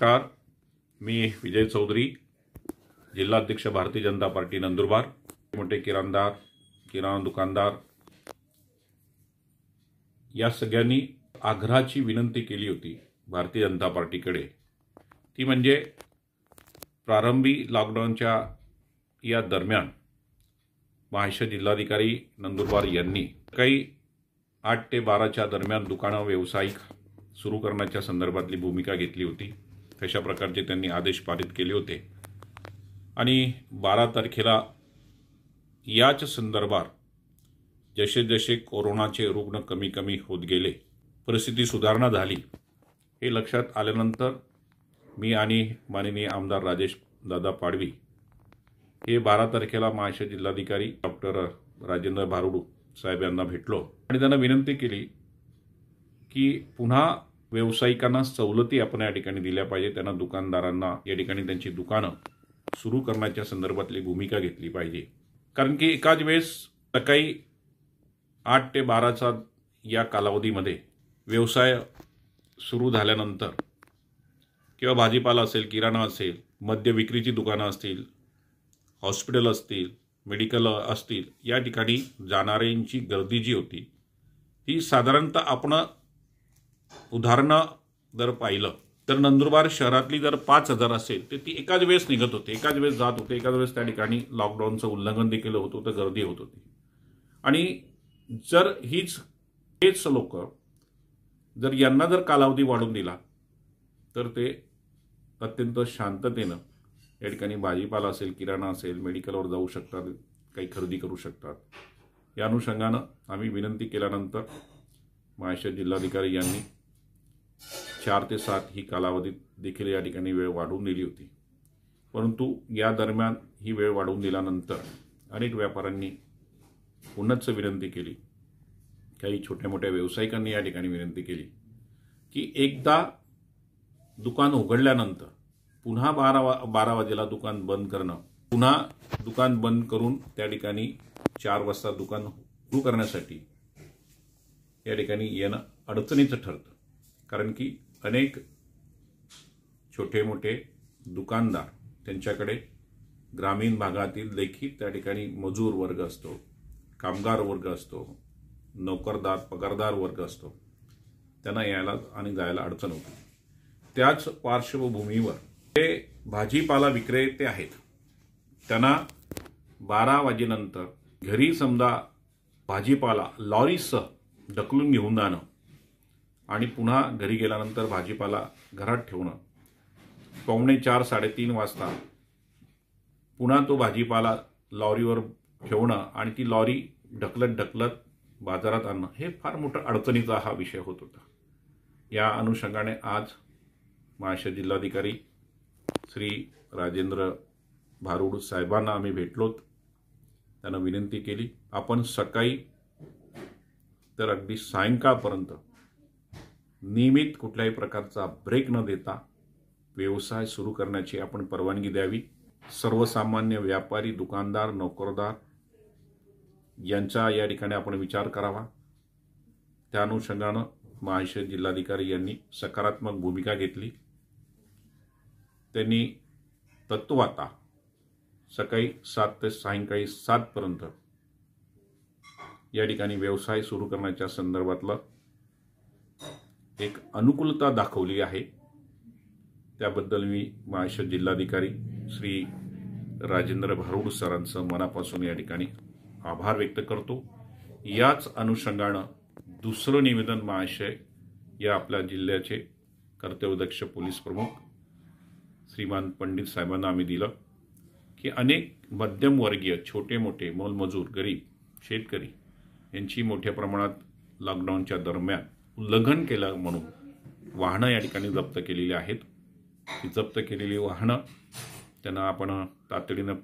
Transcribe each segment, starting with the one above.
नमस्कार मी विजय चौधरी जिल्हाध्यक्ष भारतीय जनता पार्टी नंदुरबार मोठे किराणदार किराणा दुकानदार या सगळ्यांनी आग्रहाची विनंती केली होती भारतीय जनता पार्टीकडे ती म्हणजे प्रारंभी लॉकडाऊनच्या या दरम्यान महाराष्ट्र जिल्हाधिकारी नंदुरबार यांनी काही आठ ते बाराच्या दरम्यान दुकानं व्यावसायिक सुरू करण्याच्या संदर्भातली भूमिका घेतली होती तशा प्रकारचे त्यांनी आदेश पारित केले होते आणि बारा तारखेला याच संदर्भात जसे जसे कोरोनाचे रुग्ण कमी कमी होत गेले परिस्थिती सुधारणा झाली हे लक्षात आल्यानंतर मी आणि माननीय आमदार राजेश दादा पाडवी हे बारा तारखेला महाराष्ट्र जिल्हाधिकारी डॉक्टर राजेंद्र भारुडू साहेब यांना भेटलो आणि त्यांना विनंती केली की पुन्हा व्यावसायिकांना सवलती आपण या ठिकाणी दिल्या पाहिजे त्यांना दुकानदारांना या ठिकाणी त्यांची दुकानं सुरू करण्याच्या संदर्भातली भूमिका घेतली पाहिजे कारण की एकाच वेळेस सकाळी आठ ते बाराचा या कालावधीमध्ये व्यवसाय सुरू झाल्यानंतर किंवा भाजीपाला असेल किराणा असेल मद्य विक्रीची दुकानं असतील हॉस्पिटल असतील मेडिकल असतील या ठिकाणी जाणाऱ्यांची गर्दी जी होती ती साधारणतः आपण उदाहरणं जर पाहिलं तर नंदुरबार शहरातली जर पाच हजार असेल तर ती एकाच वेळेस निघत होते एकाच वेळेस जात होते एकाच वेळेस त्या ठिकाणी लॉकडाऊनचं उल्लंघन देखील होत होतं गर्दी होत होती आणि जर हीच हेच लोक जर यांना जर कालावधी वाढून दिला तर ते अत्यंत शांततेनं या ठिकाणी भाजीपाला असेल किराणा असेल मेडिकलवर जाऊ शकतात काही खरेदी करू शकतात या अनुषंगानं आम्ही विनंती केल्यानंतर महाराष्ट्र जिल्हाधिकारी यांनी चार ते सात ही कालावधीत देखील या ठिकाणी वेळ वाढवून दिली होती परंतु या दरम्यान ही वेळ वाढवून दिल्यानंतर अनेक व्यापाऱ्यांनी पुनच विनंती केली काही छोट्या मोठ्या व्यावसायिकांनी या ठिकाणी विनंती केली की एकदा दुकान उघडल्यानंतर पुन्हा बारा वा बारा वाजेला दुकान बंद करणं पुन्हा दुकान बंद करून त्या ठिकाणी चार वाजता दुकान सुरू करण्यासाठी या ठिकाणी येणं अडचणीचं ठरतं कारण की अनेक छोटे मोठे दुकानदार त्यांच्याकडे ग्रामीण भागातील देखील त्या ठिकाणी मजूर वर्ग असतो कामगार वर्ग असतो नोकरदार पगारदार वर्ग असतो त्यांना यायला आणि जायला अडचण होती त्याच पार्श्वभूमीवर ते भाजीपाला विक्रेते आहेत त्यांना बारा वाजेनंतर घरी समजा भाजीपाला लॉरीसह ढकलून घेऊन जाणं आणि पुन्हा घरी गेल्यानंतर भाजीपाला घरात ठेवणं पावणे चार साडेतीन वाजता पुन्हा तो भाजीपाला लॉरीवर ठेवणं आणि ती लॉरी ढकलत ढकलत बाजारात आणणं हे फार मोठं अडचणीचा हा विषय होत होता या अनुषंगाने आज महाराष्ट्र जिल्हाधिकारी श्री राजेंद्र भारुड साहेबांना आम्ही भेटलोत त्यांना विनंती केली आपण सकाळी तर अगदी सायंकाळपर्यंत नियमित कुठल्याही प्रकारचा ब्रेक न देता व्यवसाय सुरू करण्याची आपण परवानगी द्यावी सर्वसामान्य व्यापारी दुकानदार नोकरदार यांचा या ठिकाणी आपण विचार करावा त्या अनुषंगानं महाशय जिल्हाधिकारी यांनी सकारात्मक भूमिका घेतली त्यांनी तत्वाता सकाळी सात ते सायंकाळी सातपर्यंत या ठिकाणी व्यवसाय सुरू करण्याच्या संदर्भातलं एक अनुकूलता दाखवली आहे त्याबद्दल मी महाराष्ट्र जिल्हाधिकारी श्री राजेंद्र भारुड सरांचं मनापासून या ठिकाणी आभार व्यक्त करतो याच अनुषंगानं दुसरं निवेदन महाशय या आपल्या जिल्ह्याचे कर्तव्यदक्ष पोलीस प्रमुख श्रीमान पंडित साहेबांना आम्ही दिलं की अनेक मध्यमवर्गीय छोटे मोठे मोलमजूर गरीब शेतकरी यांची मोठ्या प्रमाणात लॉकडाऊनच्या दरम्यान उल्लंघन केलं म्हणून वाहनं या ठिकाणी जप्त केलेली आहेत ती जप्त केलेली वाहनं त्यांना आपण तातडीनं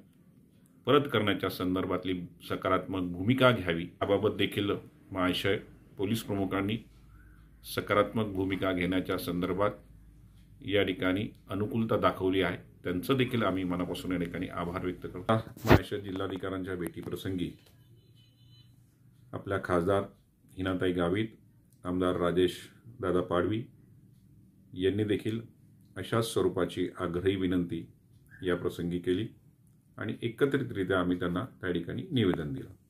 परत करण्याच्या संदर्भातली सकारात्मक भूमिका घ्यावी याबाबत देखील महाशय पोलीस प्रमुखांनी सकारात्मक भूमिका घेण्याच्या संदर्भात या ठिकाणी अनुकूलता दाखवली आहे त्यांचं देखील आम्ही मनापासून या ठिकाणी आभार व्यक्त करतो महाशय जिल्हाधिकाऱ्यांच्या भेटीप्रसंगी आपल्या खासदार हिनाताई गावित आमदार राजेश दादा पाडवी यांनी देखील अशाच स्वरूपाची आग्रही विनंती याप्रसंगी केली आणि एकत्रितरित्या आम्ही त्यांना त्या ठिकाणी निवेदन दिलं